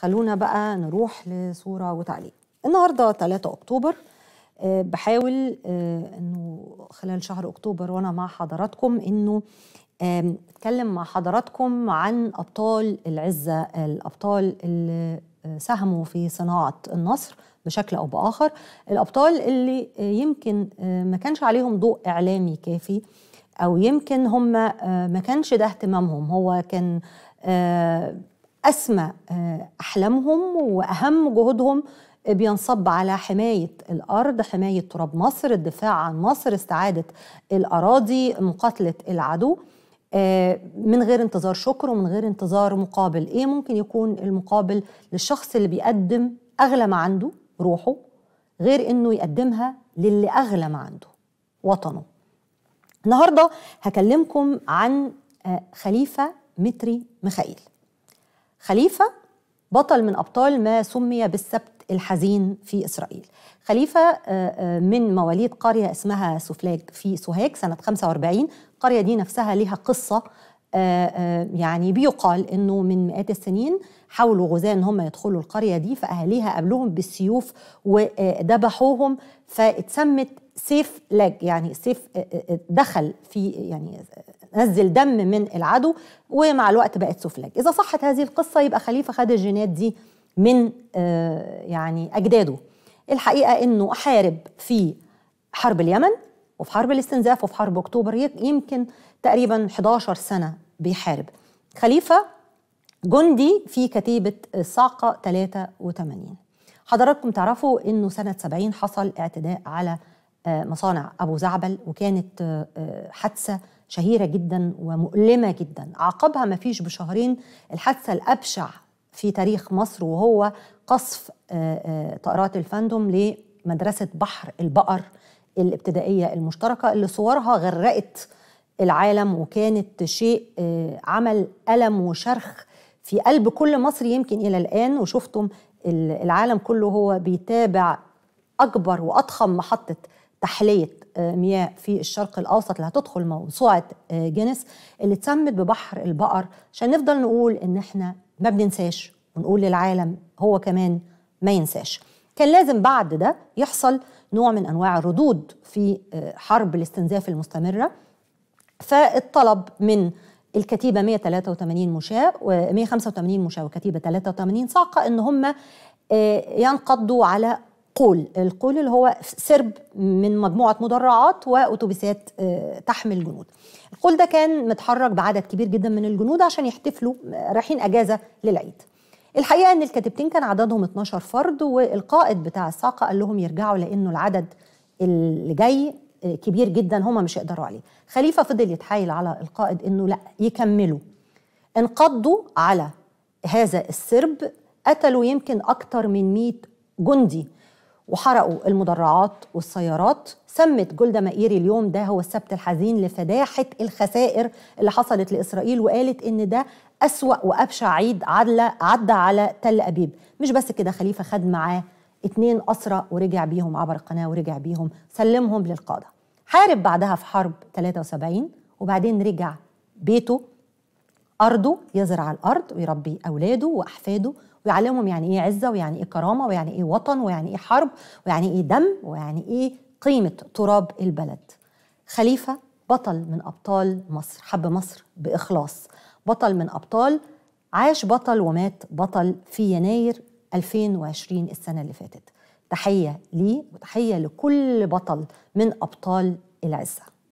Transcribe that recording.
خلونا بقى نروح لصورة وتعليق النهاردة 3 أكتوبر آه، بحاول آه، انه خلال شهر اكتوبر وانا مع حضراتكم انه اتكلم مع حضراتكم عن ابطال العزه الابطال اللي آه، ساهموا في صناعه النصر بشكل او باخر الابطال اللي يمكن ما كانش عليهم ضوء اعلامي كافي او يمكن هم ما كانش ده اهتمامهم هو كان أسمى آه، أحلامهم وأهم جهودهم آه، بينصب على حماية الأرض حماية تراب مصر الدفاع عن مصر استعادة الأراضي مقاتلة العدو آه، من غير انتظار شكر ومن غير انتظار مقابل إيه ممكن يكون المقابل للشخص اللي بيقدم أغلى ما عنده روحه غير إنه يقدمها للي أغلى ما عنده وطنه النهاردة هكلمكم عن خليفة متري ميخائيل خليفة بطل من أبطال ما سمي بالسبت الحزين في إسرائيل خليفة آه، آه، من مواليد قرية اسمها سوفلاج في سوهاج سنة 45 القرية دي نفسها لها قصة آه، يعني بيقال انه من مئات السنين حاولوا غزاة ان هم يدخلوا القريه دي فاهاليها قابلوهم بالسيوف وذبحوهم فاتسمت سيف لاج يعني سيف دخل في يعني نزل دم من العدو ومع الوقت بقت سفلج اذا صحت هذه القصه يبقى خليفه خد الجينات دي من آه، يعني اجداده الحقيقه انه حارب في حرب اليمن وفي حرب الاستنزاف وفي حرب اكتوبر يمكن تقريبا 11 سنه بيحارب خليفه جندي في كتيبه الصاعقه 83 حضراتكم تعرفوا انه سنه 70 حصل اعتداء على آه، مصانع ابو زعبل وكانت آه، حادثه شهيرة جدا ومؤلمة جدا عقبها ما فيش بشهرين الحادثة الأبشع في تاريخ مصر وهو قصف آه، آه، طائرات الفاندوم لمدرسة بحر البقر الابتدائية المشتركة اللي صورها غرقت العالم وكانت شيء آه، عمل ألم وشرخ في قلب كل مصري يمكن إلى الآن وشفتم العالم كله هو بيتابع أكبر وأضخم محطة تحليه آه، مياه في الشرق الاوسط اللي هتدخل موسوعه آه، جينيس اللي اتسمت ببحر البقر عشان نفضل نقول ان احنا ما بننساش ونقول للعالم هو كمان ما ينساش كان لازم بعد ده يحصل نوع من انواع الردود في آه، حرب الاستنزاف المستمره فالطلب من الكتيبة 183 مشاة و 185 مشاة وكتيبة 83 صاعقة إن هم ينقضوا على القول القول اللي هو سرب من مجموعة مدرعات وأتوبيسات آه، تحمل جنود القول ده كان متحرك بعدد كبير جدا من الجنود عشان يحتفلوا آه، رايحين أجازة للعيد الحقيقة أن الكاتبتين كان عددهم 12 فرد والقائد بتاع الساقة قال لهم يرجعوا لأنه العدد اللي جاي آه، كبير جدا هما مش يقدروا عليه خليفة فضل يتحايل على القائد أنه لا يكملوا انقضوا على هذا السرب قتلوا يمكن أكتر من 100 جندي وحرقوا المدرعات والسيارات سمت جولدا مائيري اليوم ده هو السبت الحزين لفداحة الخسائر اللي حصلت لإسرائيل وقالت إن ده أسوأ وأبشع عيد عدلة عدى على تل أبيب مش بس كده خليفة خد معاه اتنين أسرى ورجع بيهم عبر القناة ورجع بيهم سلمهم للقادة حارب بعدها في حرب 73 وبعدين رجع بيته أرضه يزرع الأرض ويربي أولاده وأحفاده ويعلمهم يعني إيه عزة ويعني إيه كرامة ويعني إيه وطن ويعني إيه حرب ويعني إيه دم ويعني إيه قيمة تراب البلد خليفة بطل من أبطال مصر حب مصر بإخلاص بطل من أبطال عاش بطل ومات بطل في يناير 2020 السنة اللي فاتت تحية ليه وتحية لكل بطل من أبطال العزة